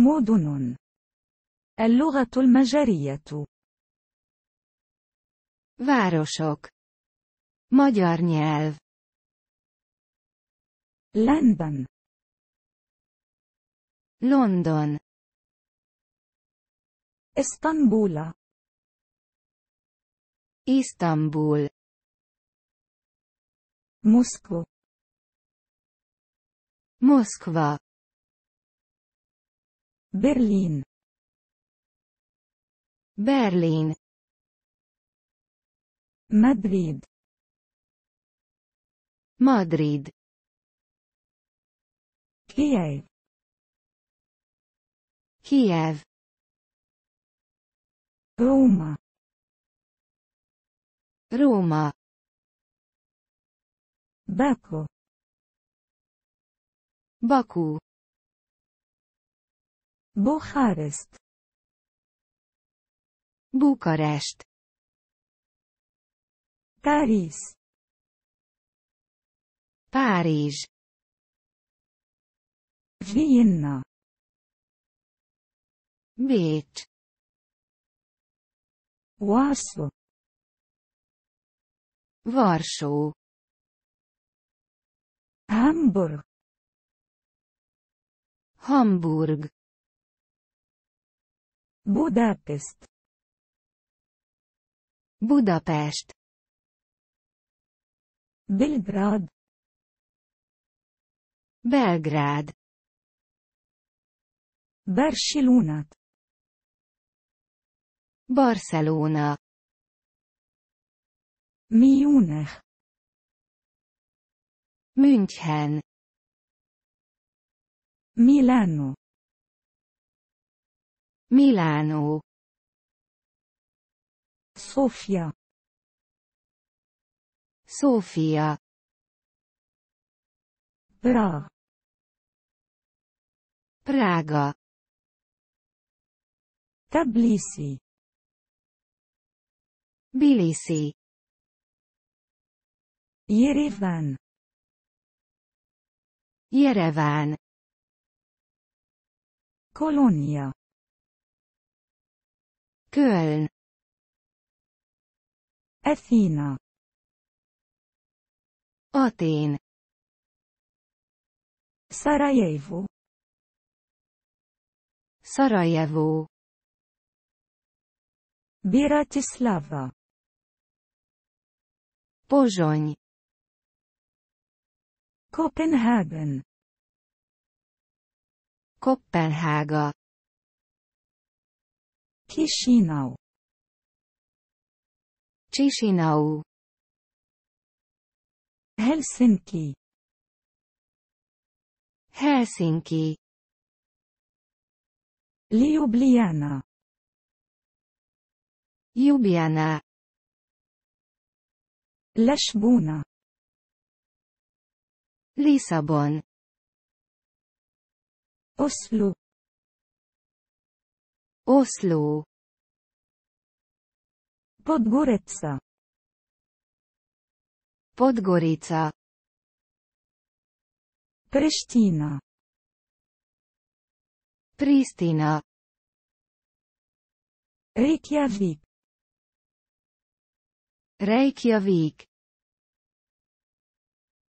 مدن اللغة المجرية Városok Magyar nyelv London London Istanbul Istanbul Moszkva Moszkva Berlin. Berlin. Madrid. Madrid. Kiev. Kiev. Roma. Roma. Baku. Baku. بوخارست bukarest Paris. Párizs. Vienna. Bécs. Warsaw. Varsó. Hamburg. Hamburg. Budapest. Budapest. Belgrád. Belgrád. Barcelona. Barcelona. Múnich. München. Milano. Milánó Sofia, Sofia, Bra Praga, Tablisi Bilisi Yerevan Yerevan Kolónia Köln Athena Atén Sarajevo Sarajevo Bratislava Pozsony Kopenhágen Kopenhága Chișinău. Chișinău. Helsinki. Helsinki. Ljubljana. Ljubljana. لشبونة ليسابون أوسلو Oslo. Podgorica. Podgorica. Priština. Pristina. Reykjavik. Reykjavik.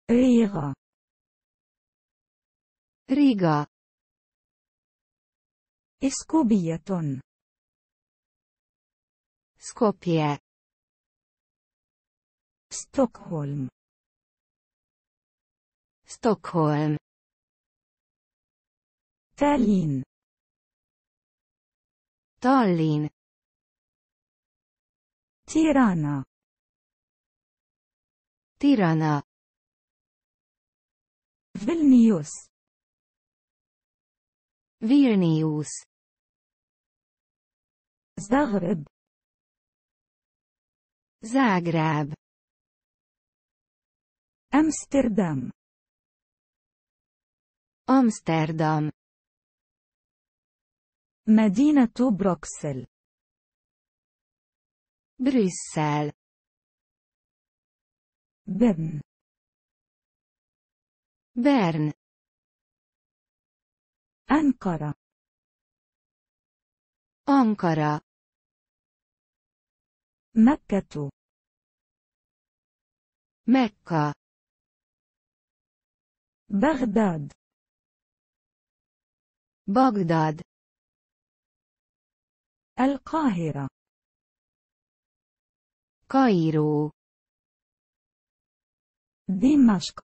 Riga. Riga. إسكوبية Skopje Stockholm Stockholm Tallinn Tallinn Tirana Tirana Vilnius فيرنيوس زغرب زاغراب أمستردام أمستردام مدينة بروكسل بروكسل بن بيرن أنقرة أنقرة مكة مكة بغداد بغداد القاهرة كايرو دمشق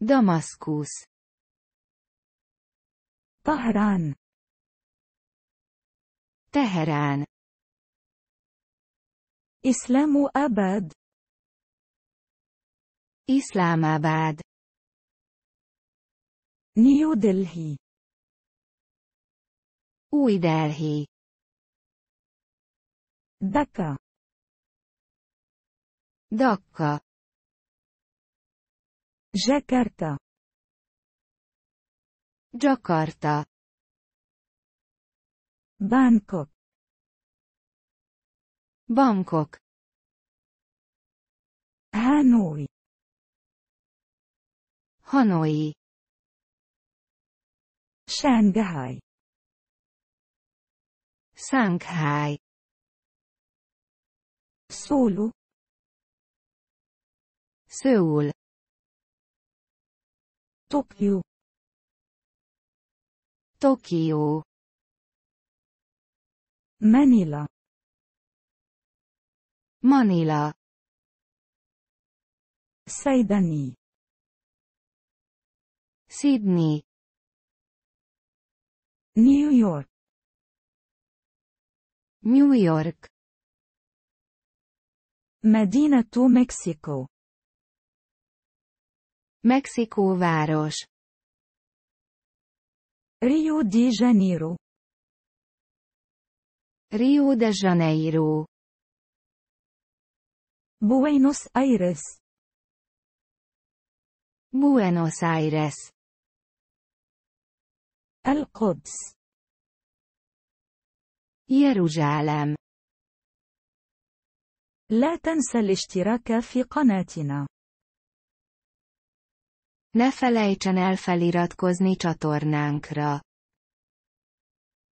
دمسكوس طهران طهران إسلام أباد إسلام أباد نيو دلهي أوي دلهي دكا دكا جاكرتا Jakarta Bangkok Bangkok Hanoi Hanoi Shanghai Shanghai Seoul, Seoul, Tokyo. Tokió Manila Manila Sydney Sydney New York New York Medina, مدينة Mexico Mexikó város ريو دي جانيرو ريو دي جانيرو بوينوس ايرس بوينوس ايرس القدس يروجالم لا تنسى الاشتراك في قناتنا Ne felejtsen el feliratkozni csatornánkra.